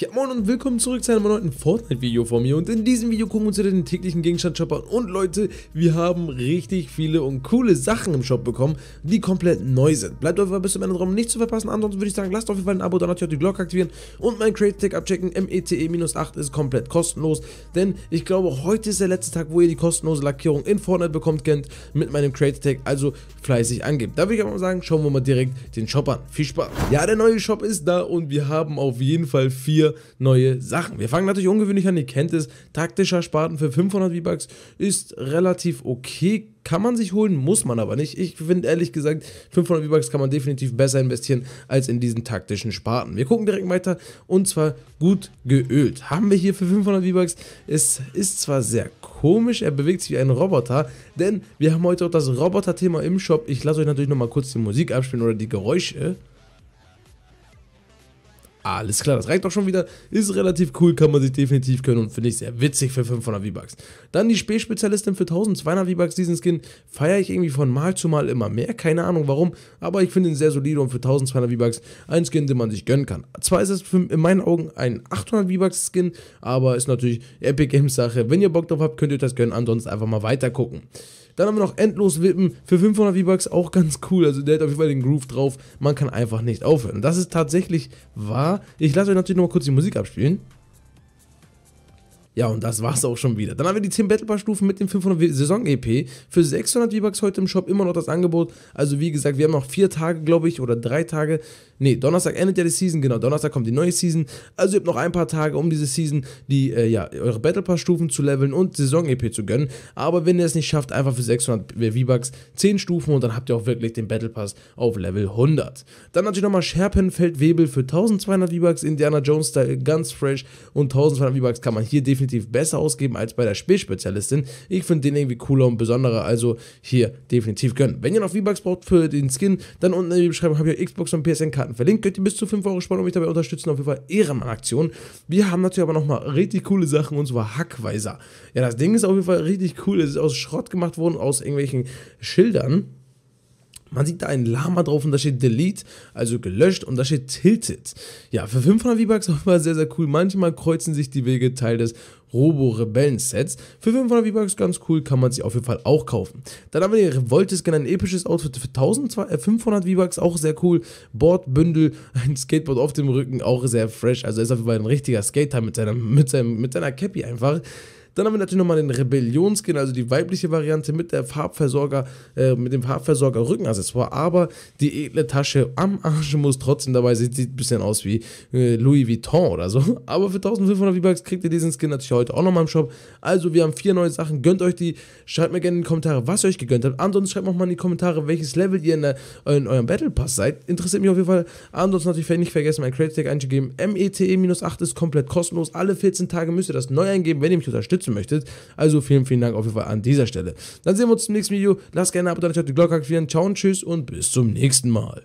Ja moin und willkommen zurück zu einem neuen Fortnite-Video von mir und in diesem Video gucken wir uns wieder den täglichen Gegenstand-Shop an und Leute, wir haben richtig viele und coole Sachen im Shop bekommen, die komplett neu sind. Bleibt auf jeden Fall bis zum Ende drum, nicht zu verpassen, ansonsten würde ich sagen, lasst auf jeden Fall ein Abo, dann natürlich auch die Glocke aktivieren und mein Crate-Tag abchecken, METE-8 ist komplett kostenlos, denn ich glaube, heute ist der letzte Tag, wo ihr die kostenlose Lackierung in Fortnite bekommt könnt mit meinem Crate-Tag, also fleißig angebt. Da würde ich aber mal sagen, schauen wir mal direkt den Shop an. Viel Spaß! Ja, der neue Shop ist da und wir haben auf jeden Fall vier neue Sachen. Wir fangen natürlich ungewöhnlich an, ihr kennt es. Taktischer Spaten für 500 V-Bucks ist relativ okay. Kann man sich holen, muss man aber nicht. Ich finde ehrlich gesagt, 500 V-Bucks kann man definitiv besser investieren als in diesen taktischen Spaten. Wir gucken direkt weiter und zwar gut geölt. Haben wir hier für 500 V-Bucks. Es ist zwar sehr komisch, er bewegt sich wie ein Roboter, denn wir haben heute auch das Roboter-Thema im Shop. Ich lasse euch natürlich nochmal kurz die Musik abspielen oder die Geräusche. Alles klar, das reicht doch schon wieder. Ist relativ cool, kann man sich definitiv können und finde ich sehr witzig für 500 V-Bucks. Dann die Spielspezialistin für 1200 V-Bucks. Diesen Skin feiere ich irgendwie von Mal zu Mal immer mehr. Keine Ahnung warum, aber ich finde ihn sehr solide und für 1200 V-Bucks ein Skin, den man sich gönnen kann. Zwar ist es für, in meinen Augen ein 800 V-Bucks Skin, aber ist natürlich Epic Games Sache. Wenn ihr Bock drauf habt, könnt ihr das gönnen. Ansonsten einfach mal weiter gucken. Dann haben wir noch endlos Wippen für 500 V-Bucks, auch ganz cool. Also der hat auf jeden Fall den Groove drauf. Man kann einfach nicht aufhören. Das ist tatsächlich wahr. Ich lasse euch natürlich nochmal kurz die Musik abspielen. Ja, und das war's auch schon wieder. Dann haben wir die 10 Battle Pass Stufen mit dem 500 Saison EP für 600 V-Bucks heute im Shop immer noch das Angebot. Also wie gesagt, wir haben noch vier Tage, glaube ich, oder drei Tage Nee, Donnerstag endet ja die Season, genau. Donnerstag kommt die neue Season. Also ihr habt noch ein paar Tage, um diese Season, die, äh, ja, eure Battle Pass Stufen zu leveln und Saison-EP zu gönnen. Aber wenn ihr es nicht schafft, einfach für 600 äh, V-Bucks 10 Stufen und dann habt ihr auch wirklich den Battle Pass auf Level 100. Dann natürlich nochmal Scherpenfeldwebel für 1200 V-Bucks, Indiana Jones Style ganz fresh und 1200 V-Bucks kann man hier definitiv besser ausgeben als bei der Spielspezialistin. Ich finde den irgendwie cooler und besonderer, also hier definitiv gönnen. Wenn ihr noch V-Bucks braucht für den Skin, dann unten in der Beschreibung habt ihr Xbox und PSN-Karten Kontaktdaten verlinkt. Könnt ihr bis zu 5 Euro sparen und mich dabei unterstützen. Auf jeden Fall Ehrenmann-Aktion. Wir haben natürlich aber nochmal richtig coole Sachen und zwar Hackweiser. Ja, das Ding ist auf jeden Fall richtig cool. Es ist aus Schrott gemacht worden, aus irgendwelchen Schildern man sieht da ein Lama drauf und da steht Delete, also gelöscht und da steht Tilted. Ja, für 500 V-Bucks war sehr, sehr cool. Manchmal kreuzen sich die Wege Teil des Robo-Rebellen-Sets. Für 500 V-Bucks ganz cool, kann man sich auf jeden Fall auch kaufen. Dann haben wir den Revoltiscan, ein episches Outfit für 1500 äh, V-Bucks, auch sehr cool. Boardbündel, ein Skateboard auf dem Rücken, auch sehr fresh. Also ist auf jeden Fall ein richtiger Skater mit seiner, mit seinem, mit seiner Cappy einfach. Dann haben wir natürlich nochmal den Rebellion-Skin, also die weibliche Variante mit der Farbversorger, äh, mit dem Farbversorger Rückenaccessoire, also aber die edle Tasche am Arsch muss trotzdem dabei, sieht, sieht ein bisschen aus wie äh, Louis Vuitton oder so. Aber für 1500 V-Bucks kriegt ihr diesen Skin natürlich heute auch nochmal im Shop. Also wir haben vier neue Sachen, gönnt euch die, schreibt mir gerne in die Kommentare, was ihr euch gegönnt habt. Ansonsten schreibt mir auch mal in die Kommentare, welches Level ihr in, der, in eurem Battle Pass seid. Interessiert mich auf jeden Fall. Ansonsten natürlich nicht vergessen, mein Credit Tag einzugeben. METE-8 ist komplett kostenlos. Alle 14 Tage müsst ihr das neu eingeben, wenn ihr mich unterstützt unterstützen möchtet. Also vielen, vielen Dank auf jeden Fall an dieser Stelle. Dann sehen wir uns im nächsten Video. Lasst gerne ein Abo da, die Glocke aktivieren. Ciao und tschüss und bis zum nächsten Mal.